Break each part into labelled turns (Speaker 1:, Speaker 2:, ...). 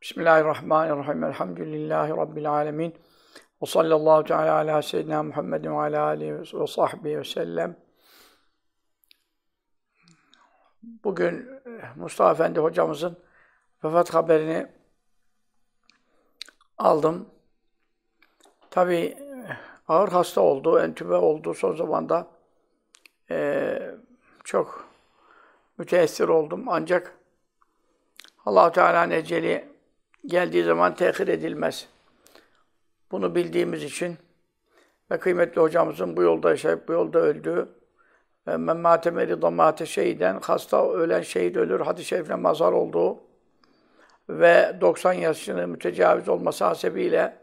Speaker 1: Bismillahirrahmanirrahim. Elhamdülillahi Rabbil alemin. Ve sallallahu teala ala seyyidina Muhammedin ve ala alihi ve sahbihi ve sellem. Bugün eh, Mustafa Efendi hocamızın vefat haberini aldım. Tabi eh, ağır hasta oldu, entübe oldu son zamanda. Ee, çok müteessir oldum ancak allah Teala'nın eceli geldiği zaman tehir edilmez. Bunu bildiğimiz için ve kıymetli hocamızın bu yolda yaşayıp bu yolda öldüğü ve mâte merida mâte şehiden hasta ölen şehit ölür hadis-i şerifine mazhar olduğu ve 90 yaşını mütecaviz olması hasebiyle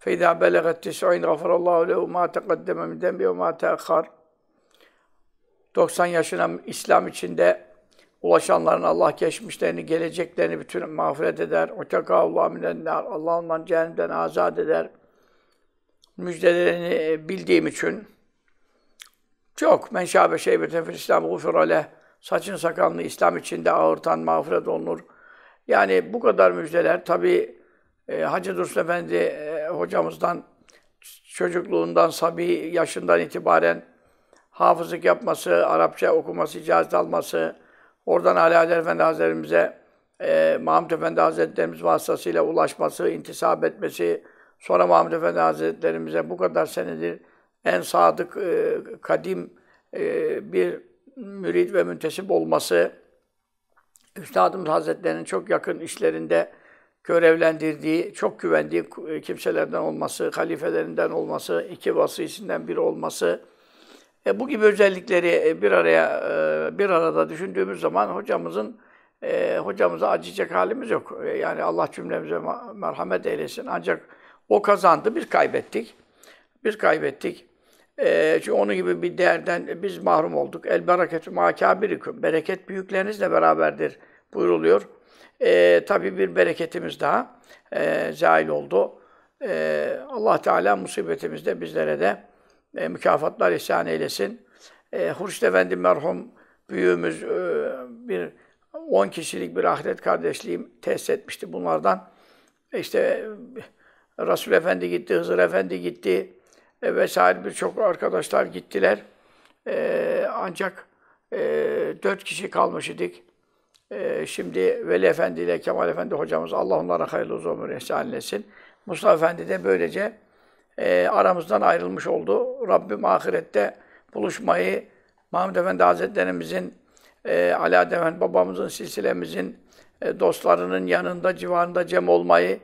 Speaker 1: فَاِذَا بَلَغَتْ تِسْعِينَ غَفَرَ اللّٰهُ لَهُ مَا تَقَدَّمَ مِنْ دَنْبِهِ وَمَا 90 yaşına İslam içinde ulaşanların Allah geçmişlerini, geleceklerini bütün mağfiret eder. Utekavullah minennar. Allah ondan cehennemden azat eder. Müjdelerini e, bildiğim için çok menşabe şeybeten fil İslam gufirale saçın sakalını İslam içinde ağırtan mağfiret olunur. Yani bu kadar müjdeler tabi e, Hacı Dursun Efendi e, hocamızdan çocukluğundan, sabi yaşından itibaren hafızlık yapması, Arapça okuması, icazet alması, Oradan Ali Hacer Efendi Hazretlerimize e, Mahmut Efendi Hazretlerimiz vasıtasıyla ulaşması, intisap etmesi, sonra Mahmut Efendi Hazretlerimize bu kadar senedir en sadık, e, kadim e, bir mürid ve müntesip olması, Üstadımız Hazretlerinin çok yakın işlerinde görevlendirdiği, çok güvendiği kimselerden olması, halifelerinden olması, iki vasisinden biri olması, e, bu gibi özellikleri e, bir araya e, bir arada düşündüğümüz zaman hocamızın e, hocamıza acıyacak halimiz yok. E, yani Allah cümlemize merhamet eylesin. Ancak o kazandı, biz kaybettik. Biz kaybettik. E, çünkü onun gibi bir değerden biz mahrum olduk. El bereketü makabirikum. Bereket büyüklerinizle beraberdir buyuruluyor. E, tabii bir bereketimiz daha e, zail oldu. E, Allah Teala musibetimizde bizlere de e, mükafatlar ihsan eylesin. E, Hurşit Efendi merhum büyüğümüz e, bir 10 kişilik bir ahiret kardeşliğim tesis etmişti bunlardan. E, işte Resul Efendi gitti, Hızır Efendi gitti e, vesaire birçok arkadaşlar gittiler. E, ancak e, 4 kişi kalmış idik. E, şimdi Veli Efendi ile Kemal Efendi hocamız Allah onlara hayırlı uzun ömür ihsan eylesin. Mustafa Efendi de böylece e, aramızdan ayrılmış oldu. Rabbim ahirette buluşmayı Mahmud Efendi Hazretlerimizin, e, Ali Efendi babamızın, silsilemizin, e, dostlarının yanında, civarında cem olmayı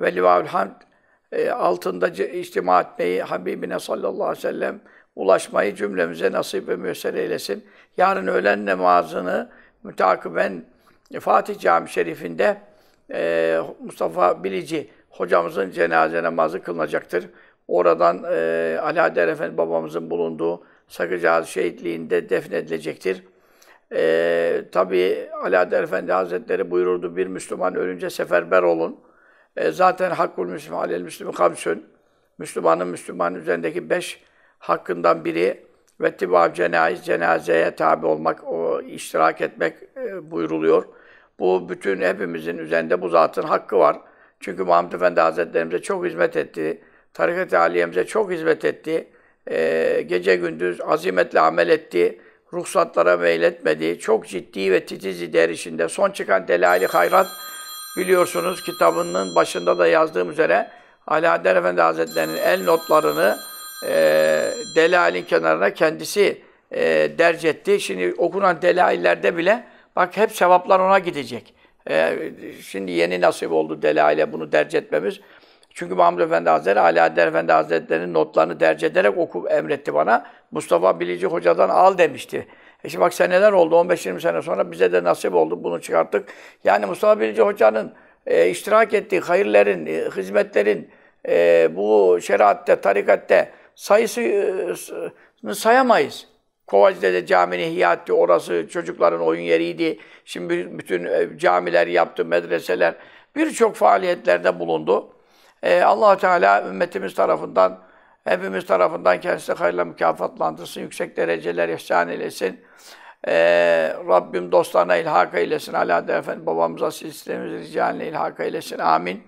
Speaker 1: ve livaül hamd e, altında içtima etmeyi Habibine sallallahu aleyhi ve sellem ulaşmayı cümlemize nasip ve müyesser eylesin. Yarın öğlen namazını mütakiben Fatih Cami Şerifinde e, Mustafa Bilici hocamızın cenaze namazı kılınacaktır. Oradan e, Ali Efendi babamızın bulunduğu Sakıcağız şehitliğinde defnedilecektir. E, Tabi Ali Efendi Hazretleri buyururdu bir Müslüman ölünce seferber olun. E, zaten hakkul Müslüman, alel Müslüman kamsün. Müslümanın Müslüman üzerindeki beş hakkından biri ve tibav cenayiz, cenazeye tabi olmak, o iştirak etmek e, buyuruluyor. Bu bütün hepimizin üzerinde bu zatın hakkı var. Çünkü Muhammed Efendi Hazretlerimize çok hizmet etti. Tarikat-ı Aliye'mize çok hizmet etti. E, gece gündüz azimetle amel etti. Ruhsatlara meyletmedi. Çok ciddi ve titiz lider işinde. Son çıkan Delail-i Hayrat biliyorsunuz kitabının başında da yazdığım üzere Alaaddin Efendi Hazretleri'nin el notlarını e, Delail'in kenarına kendisi e, derc etti. Şimdi okunan Delail'lerde bile bak hep sevaplar ona gidecek. E, şimdi yeni nasip oldu Delail'e bunu derc etmemiz. Çünkü Mahmud Efendi Hazretleri, Ali Adler Efendi Hazretleri'nin notlarını derc ederek okup emretti bana. Mustafa Bilici Hoca'dan al demişti. E şimdi bak seneler oldu, 15-20 sene sonra bize de nasip oldu, bunu çıkarttık. Yani Mustafa Bilici Hoca'nın e, iştirak ettiği hayırların, e, hizmetlerin e, bu şeriatte, tarikatte sayısını e, sayamayız. Kovacı'da camini ihya etti. Orası çocukların oyun yeriydi. Şimdi bütün e, camiler yaptı, medreseler. Birçok faaliyetlerde bulundu. E, allah Teala ümmetimiz tarafından, hepimiz tarafından kendisi hayırla mükafatlandırsın, yüksek dereceler ihsan eylesin. E, Rabbim dostlarına ilhak eylesin. Hala da efendim babamıza silsilemizi ricaline ilhak eylesin. Amin.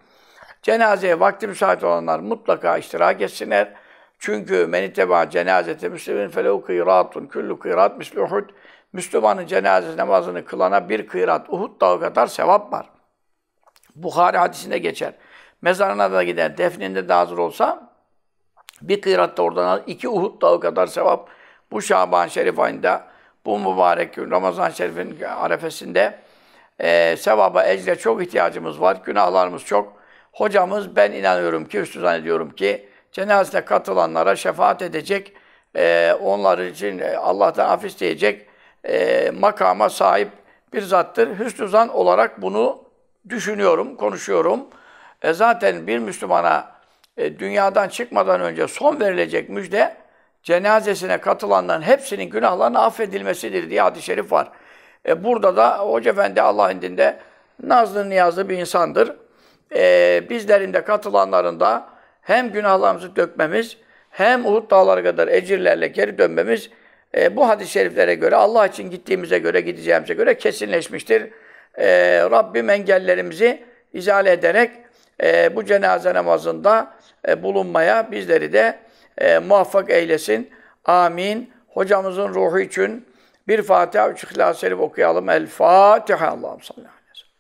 Speaker 1: Cenazeye vakti müsait olanlar mutlaka iştirak etsinler. Çünkü men itteba cenazete müslümin felehu kıyratun küllü kıyrat misli uhud. Müslümanın cenaze namazını kılana bir kıyrat Uhud dağı kadar sevap var. Bukhari hadisinde geçer. Mezarına da gider, defninde de hazır olsa bir kıratta oradan iki Uhud dağı kadar sevap bu Şaban Şerif ayında, bu mübarek Ramazan Şerif'in arefesinde e, sevaba, ecre çok ihtiyacımız var, günahlarımız çok. Hocamız ben inanıyorum ki, üstü zannediyorum ki cenazesine katılanlara şefaat edecek, e, onlar için e, Allah'tan af isteyecek e, makama sahip bir zattır. Hüsnü zan olarak bunu düşünüyorum, konuşuyorum. E zaten bir Müslümana e, dünyadan çıkmadan önce son verilecek müjde cenazesine katılanların hepsinin günahlarının affedilmesidir diye hadis-i şerif var. E, burada da Hoca Efendi Allah indinde nazlı niyazlı bir insandır. E, bizlerin de katılanların da hem günahlarımızı dökmemiz hem Uhud dağları kadar ecirlerle geri dönmemiz e, bu hadis-i şeriflere göre Allah için gittiğimize göre gideceğimize göre kesinleşmiştir. E, Rabbim engellerimizi izale ederek e, bu cenaze namazında e, bulunmaya bizleri de e, muvaffak eylesin. Amin. Hocamızın ruhu için bir Fatiha, üç i̇hlas okuyalım. El Fatiha. Allah'ım sallallahu